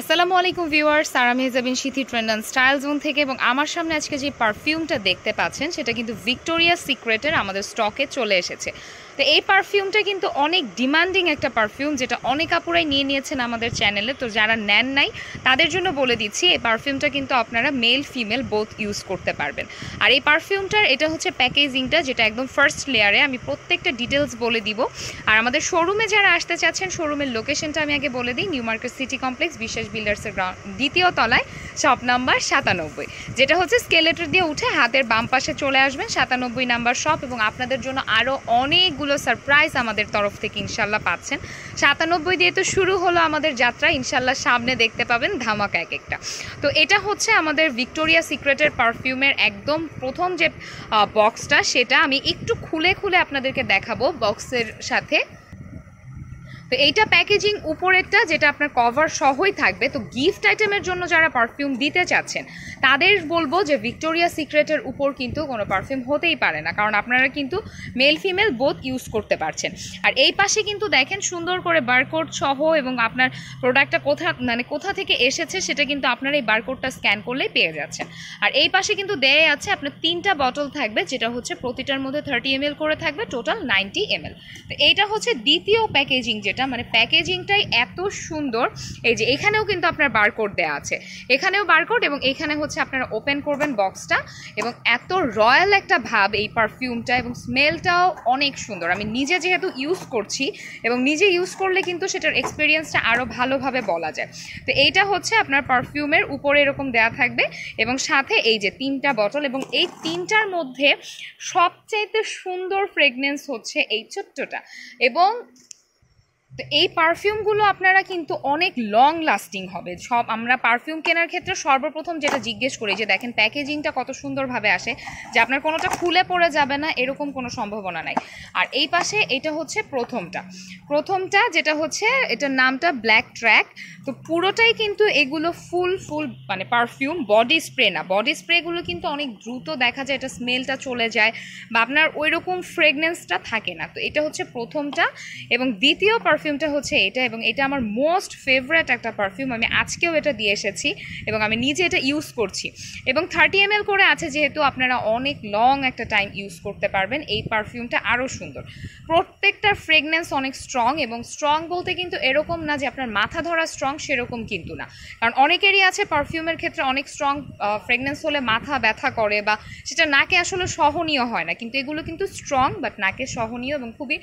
আসসালামু আলাইকুম ভিউয়ার্স আমি Mehjabin Sithi trend and style zone থেকে এবং আমার সামনে আজকে যে পারফিউমটা দেখতে পাচ্ছেন সেটা কিন্তু ভিক্টোরিয়া সিক্রেটের আমাদের স্টকে চলে এসেছে তো এই পারফিউমটা কিন্তু অনেক ডিমান্ডিং একটা পারফিউম যেটা অনেক আপুরাই নিয়ে নিয়েছেন আমাদের চ্যানেলে তো যারা নেন নাই তাদের জন্য বলে দিচ্ছি এই পারফিউমটা কিন্তু আপনারা মেল ফিমেল বোথ ইউজ করতে পারবেন আর এই পারফিউমটার এটা হচ্ছে প্যাকেজিংটা যেটা একদম ফার্স্ট লেয়ারে আমি প্রত্যেকটা ডিটেলস বলে দিব আর আমাদের শোরুমে যারা আসতে চাচ্ছেন শোরুমের লোকেশনটা আমি আগে বলে দিই নিউ মার্কেট সিটি কমপ্লেক্স বিশেষ আকাশ বিল্ডার্সের গ্রাউন্ড দ্বিতীয় তলায় শপ নাম্বার সাতানব্বই যেটা হচ্ছে স্কেলেটর দিয়ে উঠে হাতের বাম পাশে চলে আসবেন সাতানব্বই নাম্বার শপ এবং আপনাদের জন্য আরও অনেকগুলো সারপ্রাইজ আমাদের তরফ থেকে ইনশাল্লাহ পাচ্ছেন সাতানব্বই দিয়ে তো শুরু হলো আমাদের যাত্রা ইনশাল্লাহ সামনে দেখতে পাবেন ধামাকা এক একটা তো এটা হচ্ছে আমাদের ভিক্টোরিয়া সিক্রেটের পারফিউমের একদম প্রথম যে বক্সটা সেটা আমি একটু খুলে খুলে আপনাদেরকে দেখাবো বক্সের সাথে তো এইটা প্যাকেজিং উপরেরটা যেটা আপনার কভার সহই থাকবে তো গিফট আইটেমের জন্য যারা পারফিউম দিতে চাচ্ছেন তাদের বলবো যে ভিক্টোরিয়া সিক্রেটের উপর কিন্তু কোনো পারফিউম হতেই পারে না কারণ আপনারা কিন্তু মেল ফিমেল বোধ ইউজ করতে পারছেন আর এই পাশে কিন্তু দেখেন সুন্দর করে বারকোড সহ এবং আপনার প্রোডাক্টটা কোথা মানে কোথা থেকে এসেছে সেটা কিন্তু আপনারা এই বারকোডটা স্ক্যান করলেই পেয়ে যাচ্ছেন আর এই পাশে কিন্তু দেয় আছে আপনার তিনটা বটল থাকবে যেটা হচ্ছে প্রতিটার মধ্যে থার্টি এম করে থাকবে টোটাল নাইনটি এম তো এইটা হচ্ছে দ্বিতীয় প্যাকেজিং যেটা যেটা মানে প্যাকেজিংটাই এত সুন্দর এই যে এখানেও কিন্তু আপনার বারকোড দেওয়া আছে এখানেও বারকোড এবং এখানে হচ্ছে আপনারা ওপেন করবেন বক্সটা এবং এত রয়্যাল একটা ভাব এই পারফিউমটা এবং স্মেলটাও অনেক সুন্দর আমি নিজে যেহেতু ইউজ করছি এবং নিজে ইউজ করলে কিন্তু সেটার এক্সপিরিয়েন্সটা আরও ভালোভাবে বলা যায় তো এইটা হচ্ছে আপনার পারফিউমের উপরে এরকম দেয়া থাকবে এবং সাথে এই যে তিনটা বটল এবং এই তিনটার মধ্যে সবচাইতে সুন্দর ফ্রেগনেন্স হচ্ছে এই ছোট্টটা এবং তো এই পারফিউমগুলো আপনারা কিন্তু অনেক লং লাস্টিং হবে সব আমরা পারফিউম কেনার ক্ষেত্রে সর্বপ্রথম যেটা জিজ্ঞেস করি যে দেখেন প্যাকেজিংটা কত সুন্দরভাবে আসে যে আপনার কোনোটা খুলে পড়ে যাবে না এরকম কোনো সম্ভাবনা নাই আর এই পাশে এটা হচ্ছে প্রথমটা প্রথমটা যেটা হচ্ছে এটার নামটা ব্ল্যাক ট্র্যাক তো পুরোটাই কিন্তু এগুলো ফুল ফুল মানে পারফিউম বডি স্প্রে না বডি স্প্রেগুলো কিন্তু অনেক দ্রুত দেখা যায় এটা স্মেলটা চলে যায় বা আপনার ওই রকম ফ্রেগনেন্সটা থাকে না তো এটা হচ্ছে প্রথমটা এবং দ্বিতীয় পারফিউম পারফিউমটা হচ্ছে এটা এবং এটা আমার মোস্ট ফেভারেট একটা পারফিউম আমি আজকেও এটা দিয়ে এসেছি এবং আমি নিজে এটা ইউজ করছি এবং থার্টি এম করে আছে যেহেতু আপনারা অনেক লং একটা টাইম ইউজ করতে পারবেন এই পারফিউমটা আরও সুন্দর প্রত্যেকটা ফ্রেগনেন্স অনেক স্ট্রং এবং স্ট্রং বলতে কিন্তু এরকম না যে আপনার মাথা ধরা স্ট্রং সেরকম কিন্তু না কারণ অনেকেরই আছে পারফিউমের ক্ষেত্রে অনেক স্ট্রং ফ্রেগনেন্স হলে মাথা ব্যথা করে বা সেটা নাকে আসলে সহনীয় হয় না কিন্তু এগুলো কিন্তু স্ট্রং বাট নাকে সহনীয় এবং খুবই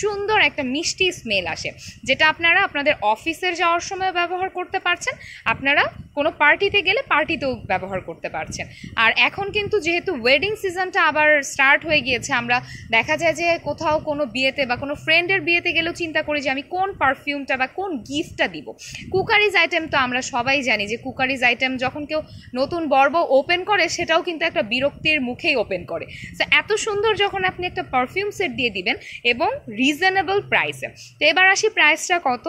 সুন্দর একটা মিষ্টি স্মেল আসে যেটা আপনারা আপনাদের অফিসের যাওয়ার সময় ব্যবহার করতে পারছেন আপনারা কোনো পার্টিতে গেলে পার্টিতেও ব্যবহার করতে পারছেন আর এখন কিন্তু যেহেতু ওয়েডিং সিজনটা আবার স্টার্ট হয়ে গিয়েছে আমরা দেখা যায় যে কোথাও কোনো বিয়েতে বা কোনো ফ্রেন্ডের বিয়েতে গেলেও চিন্তা করি যে আমি কোন পারফিউমটা বা কোন গিফটটা দিব কুকারিজ আইটেম তো আমরা সবাই জানি যে কুকারিজ আইটেম যখন কেউ নতুন বর্ব ওপেন করে সেটাও কিন্তু একটা বিরক্তির মুখেই ওপেন করে তো এত সুন্দর যখন আপনি একটা পারফিউম সেট দিয়ে দিবেন এবং রিজনেবল প্রাইসে তো এবার আসি প্রাইসটা কত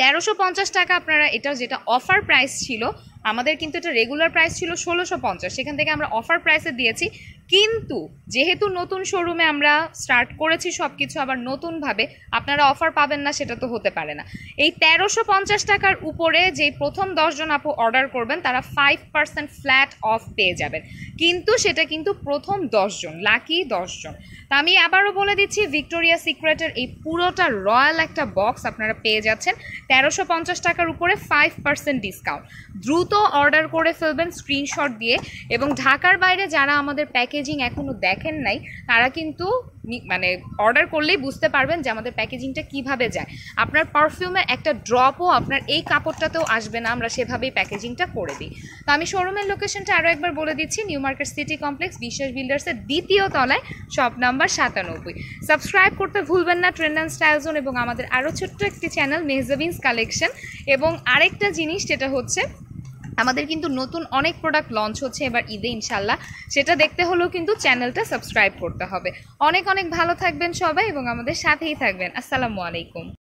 তেরোশো পঞ্চাশ টাকা আপনারা এটা যেটা অফার প্রাইস ছিল আমাদের কিন্তু এটা রেগুলার প্রাইস ছিল ষোলোশো পঞ্চাশ সেখান থেকে আমরা অফার প্রাইসে দিয়েছি কিন্তু যেহেতু নতুন শোরুমে আমরা স্টার্ট করেছি সব কিছু আবার নতুনভাবে আপনারা অফার পাবেন না সেটা তো হতে পারে না এই তেরোশো পঞ্চাশ টাকার উপরে যেই প্রথম দশজন আপু অর্ডার করবেন তারা ফাইভ পার্সেন্ট ফ্ল্যাট অফ পেয়ে যাবেন কিন্তু সেটা কিন্তু প্রথম দশজন লাকি দশজন তা আমি আবারও বলে দিচ্ছি ভিক্টোরিয়া সিক্রেটের এই পুরোটা রয়্যাল একটা বক্স আপনারা পেয়ে যাচ্ছেন তেরোশো পঞ্চাশ টাকার উপরে ফাইভ পার্সেন্ট ডিসকাউন্ট দ্রুত অর্ডার করে ফেলবেন স্ক্রিনশট দিয়ে এবং ঢাকার বাইরে যারা আমাদের প্যাকেজ প্যাকেজিং এখনও দেখেন নাই তারা কিন্তু মানে অর্ডার করলেই বুঝতে পারবেন যে আমাদের প্যাকেজিংটা কিভাবে যায় আপনার পারফিউমের একটা ড্রপও আপনার এই কাপড়টাতেও আসবে না আমরা সেভাবেই প্যাকেজিংটা করে দিই তো আমি শোরুমের লোকেশনটা আরও একবার বলে দিচ্ছি নিউ মার্কেট সিটি কমপ্লেক্স বিশ্বাস বিল্ডার্সের দ্বিতীয় তলায় শপ নাম্বার সাতানব্বই সাবস্ক্রাইব করতে ভুলবেন না ট্রেন্ড অ্যান্ড স্টাইল জোন এবং আমাদের আরও ছোট্ট একটি চ্যানেল মেহজাবিনস কালেকশন এবং আরেকটা জিনিস যেটা হচ্ছে আমাদের কিন্তু নতুন অনেক প্রোডাক্ট লঞ্চ হচ্ছে এবার ঈদে ইনশাল্লাহ সেটা দেখতে হলেও কিন্তু চ্যানেলটা সাবস্ক্রাইব করতে হবে অনেক অনেক ভালো থাকবেন সবাই এবং আমাদের সাথেই থাকবেন আসসালামু আলাইকুম